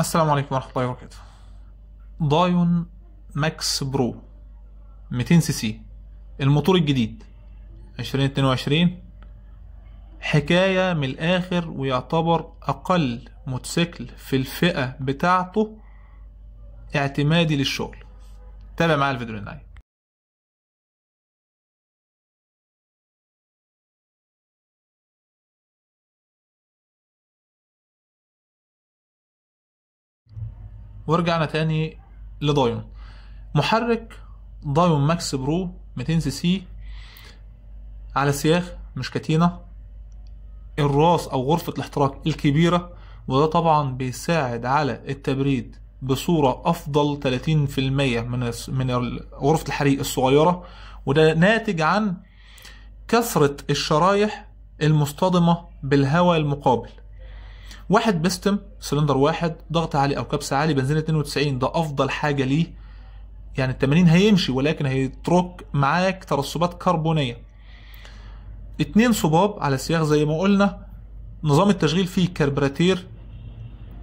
السلام عليكم ورحمة الله وبركاته دايون ماكس برو 200 سي سي الموتور الجديد 2022 حكاية من الآخر ويعتبر أقل موتوسيكل في الفئة بتاعته اعتمادي للشغل تابع معايا الفيديو للنهاية ورجعنا تاني لدايون محرك دايون ماكس برو 200 سي سي على سياخ مش كتينة الراس او غرفة الاحتراق الكبيرة وده طبعا بيساعد على التبريد بصورة افضل 30% من من غرفة الحريق الصغيرة وده ناتج عن كثرة الشرايح المصطدمة بالهواء المقابل واحد بيستم سلندر واحد ضغط عالي او كبسه عالي بنزينه 92 ده افضل حاجه ليه يعني ال 80 هيمشي ولكن هيترك معاك ترسبات كربونيه اتنين صباب على سياخ زي ما قلنا نظام التشغيل فيه كربراتير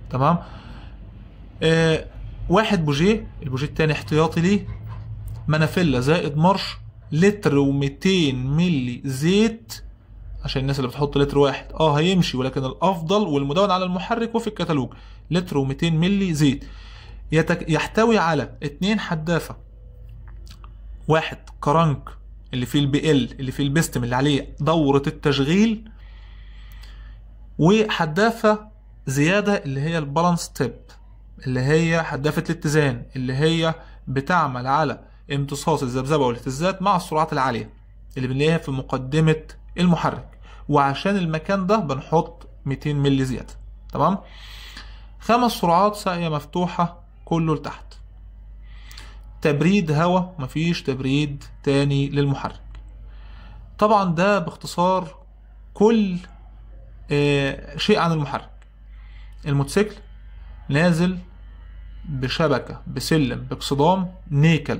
تمام آه واحد بوجيه البوجيه التاني احتياطي ليه منافلة زائد مرش لتر و200 ملي زيت عشان الناس اللي بتحط لتر واحد اه هيمشي ولكن الافضل والمدون على المحرك وفي الكتالوج لتر و200 مللي زيت يتك... يحتوي على اتنين حدافه واحد كرنك اللي فيه البي ال اللي فيه البستم اللي عليه دوره التشغيل وحدافه زياده اللي هي البالانس تيب اللي هي حدافه الاتزان اللي هي بتعمل على امتصاص الذبذبه والاهتزازات مع السرعات العاليه اللي بنلاقيها في مقدمه المحرك وعشان المكان ده بنحط 200 مللي زيادة تمام خمس سرعات ساقية مفتوحة كله لتحت تبريد هواء مفيش تبريد تاني للمحرك طبعا ده باختصار كل آه شيء عن المحرك الموتوسيكل نازل بشبكة بسلم باقصدام نيكل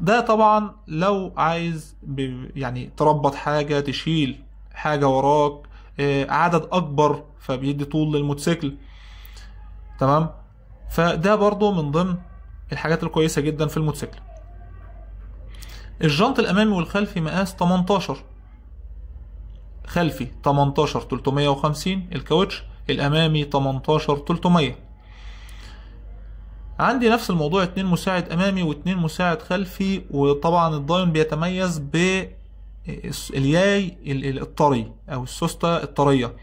ده طبعا لو عايز يعني تربط حاجة تشيل حاجة وراك آه، عدد أكبر فبيدي طول للموتوسيكل تمام فده برضو من ضمن الحاجات الكويسة جدا في الموتوسيكل الجنط الأمامي والخلفي مقاس 18 خلفي 18 350 الكاوتش الأمامي 18 300 عندي نفس الموضوع اتنين مساعد امامي واتنين مساعد خلفي وطبعا الضاين بيتميز بالياي الطري او السوسته الطريه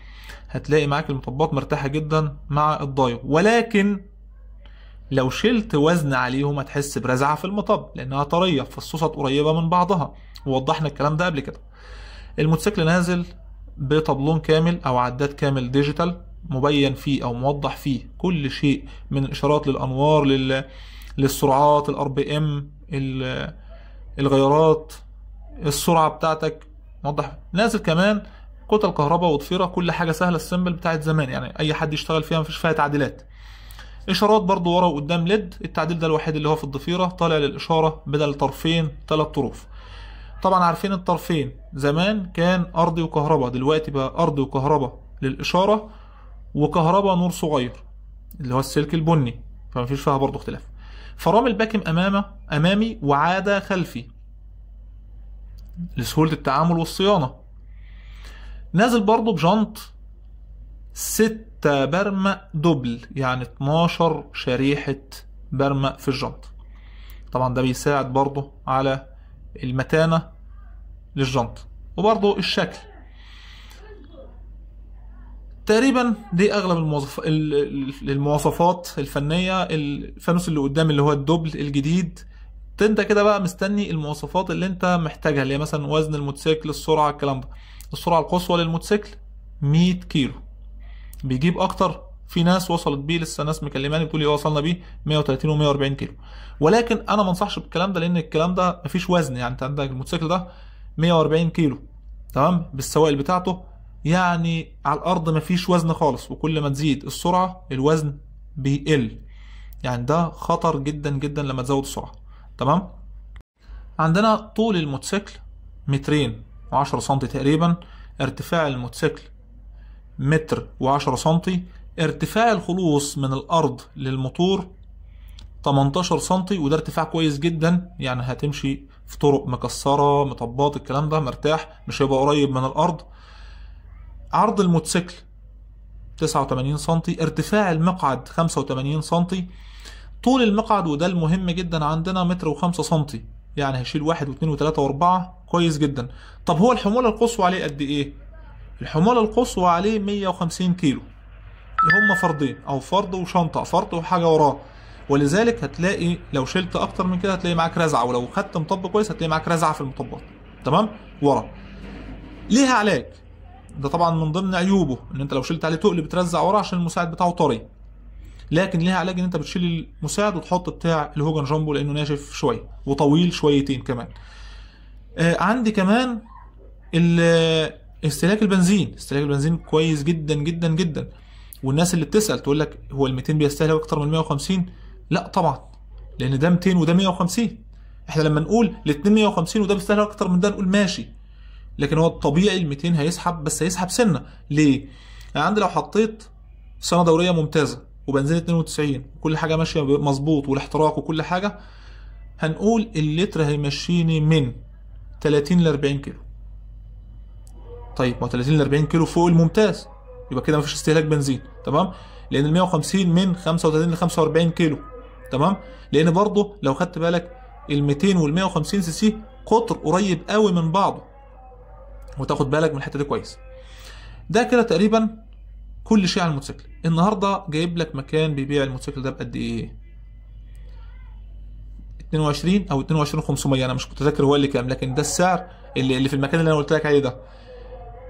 هتلاقي معاك المطبات مرتاحه جدا مع الضاين ولكن لو شلت وزن عليهم هتحس برزعه في المطب لانها طريه فالصوصات قريبه من بعضها ووضحنا الكلام ده قبل كده الموتوسيكل نازل بطبلون كامل او عداد كامل ديجيتال مبين فيه او موضح فيه كل شيء من الاشارات للانوار لل... للسرعات الار بي ام الغيارات السرعه بتاعتك موضح نازل كمان كتل كهرباء وضفيره كل حاجه سهله السمبل بتاعت زمان يعني اي حد يشتغل فيها مفيش فيها تعديلات اشارات برضو ورا وقدام ليد التعديل ده الوحيد اللي هو في الضفيره طالع للاشاره بدل طرفين ثلاث طروف طبعا عارفين الطرفين زمان كان ارضي وكهرباء دلوقتي بقى ارضي وكهرباء للاشاره وكهرباء نور صغير اللي هو السلك البني فما فيش فيها برضه اختلاف فرام الباكم امامه امامي وعاد خلفي لسهوله التعامل والصيانه نازل برضه بجنط ستة برمق دبل يعني 12 شريحه برمق في الجنط طبعا ده بيساعد برضه على المتانه للجنط وبرضه الشكل تقريبا دي اغلب الموظف... المواصفات الفنيه الفانوس اللي قدام اللي هو الدبل الجديد انت كده بقى مستني المواصفات اللي انت محتاجها اللي هي مثلا وزن الموتوسيكل السرعه الكلام ده السرعه القصوى للموتوسيكل 100 كيلو بيجيب اكتر في ناس وصلت بيه لسه ناس مكلماني بتقول لي اه وصلنا بيه 130 و140 كيلو ولكن انا ما انصحش بالكلام ده لان الكلام ده مفيش وزن يعني انت عندك الموتوسيكل ده 140 كيلو تمام بالسوائل بتاعته يعني على الارض مفيش وزن خالص وكل ما تزيد السرعه الوزن بيقل يعني ده خطر جدا جدا لما تزود السرعه تمام عندنا طول الموتوسيكل مترين وعشرة سنتي تقريبا ارتفاع الموتوسيكل متر وعشرة سنتي ارتفاع الخلوص من الارض للموتور 18 سنتي وده ارتفاع كويس جدا يعني هتمشي في طرق مكسرة مطبات الكلام ده مرتاح مش هيبقى قريب من الارض عرض الموتوسيكل 89 سم ارتفاع المقعد 85 سم طول المقعد وده المهم جدا عندنا متر و5 سم يعني هشيل واحد واثنين وثلاثة واربعة كويس جدا طب هو الحمولة القصوى عليه قد ايه الحمولة القصوى عليه 150 كيلو هما فردين او فرد وشنطة فرد وحاجة وراه ولذلك هتلاقي لو شلت اكتر من كده هتلاقي معاك رزعة ولو خدت مطب كويس هتلاقي معاك رزعة في المطبات تمام ورا ليها علاج ده طبعا من ضمن عيوبه ان انت لو شلت عليه تقل بترزع ورا عشان المساعد بتاعه طري لكن ليها علاج ان انت بتشيل المساعد وتحط بتاع الهوجن جامبو لانه ناشف شويه وطويل شويتين كمان آه عندي كمان استهلاك البنزين استهلاك البنزين كويس جدا جدا جدا والناس اللي بتسال تقول لك هو ال 200 بيستهلك اكتر من 150 لا طبعا لان ده 200 وده 150 احنا لما نقول الاثنين 150 وده بيستهلك اكتر من ده نقول ماشي لكن هو الطبيعي ال 200 هيسحب بس هيسحب سنه ليه؟ يعني عندي لو حطيت سنه دوريه ممتازه وبنزين 92 كل حاجه ماشيه مظبوط والاحتراق وكل حاجه هنقول اللتر هيمشيني من 30 ل 40 كيلو طيب ما 30 ل 40 كيلو فوق الممتاز يبقى كده مفيش استهلاك بنزين تمام لان ال 150 من 35 ل 45 كيلو تمام لان برضه لو خدت بالك ال 200 وال 150 سي سي قطر قريب قوي من بعضه وتاخد بالك من الحته دي كويس ده كده تقريبا كل شيء على الموتوسيكل النهارده جايب لك مكان بيبيع الموتوسيكل ده بقد ايه 22 او 22500 انا مش متذكر هو اللي كام لكن ده السعر اللي, اللي في المكان اللي انا قلت لك عليه ده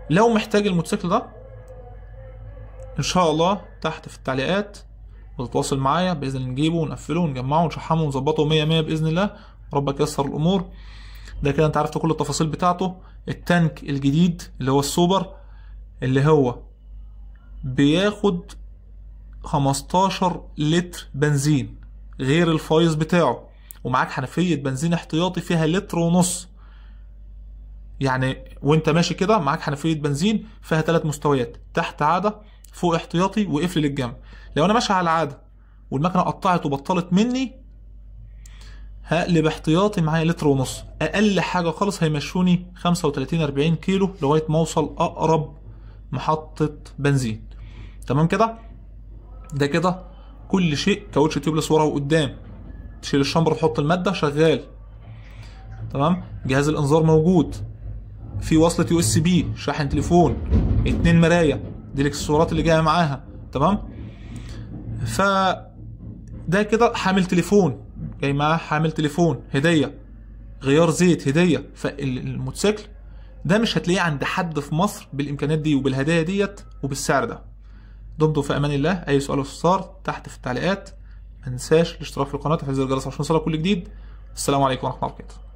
لو محتاج الموتوسيكل ده ان شاء الله تحت في التعليقات وتتواصل معايا باذن نجيبه ونقفله ونجمعه ونشحمه ونظبطه 100 100 باذن الله ربك ييسر الامور ده كده انت عرفت كل التفاصيل بتاعته التانك الجديد اللي هو السوبر اللي هو بياخد 15 لتر بنزين غير الفايز بتاعه ومعاك حنفية بنزين احتياطي فيها لتر ونص يعني وانت ماشي كده معاك حنفية بنزين فيها ثلاث مستويات تحت عادة فوق احتياطي وقفل للجنب لو انا ماشي على العادة والمكنة قطعت وبطلت مني هقلب احتياطي معايا لتر ونص اقل حاجه خالص هيمشوني 35 40 كيلو لغايه ما اوصل اقرب محطه بنزين تمام كده ده كده كل شيء كاوتش تيوبلس ورا وقدام تشيل الشمبر وتحط الماده شغال تمام جهاز الانذار موجود في وصله يو اس بي شاحن تليفون اتنين مرايه دي الاكسسوارات اللي جايه معاها تمام ف ده كده حامل تليفون جاي معاه حامل تليفون هديه غيار زيت هديه فالموتوسيكل ده مش هتلاقيه عند حد في مصر بالامكانيات دي وبالهدايا ديت وبالسعر ده دمتم في امان الله اي سؤال استفسار تحت في التعليقات منساش الاشتراك في القناه وتفعيل زر الجرس عشان يوصلك كل جديد السلام عليكم ورحمه الله وبركاته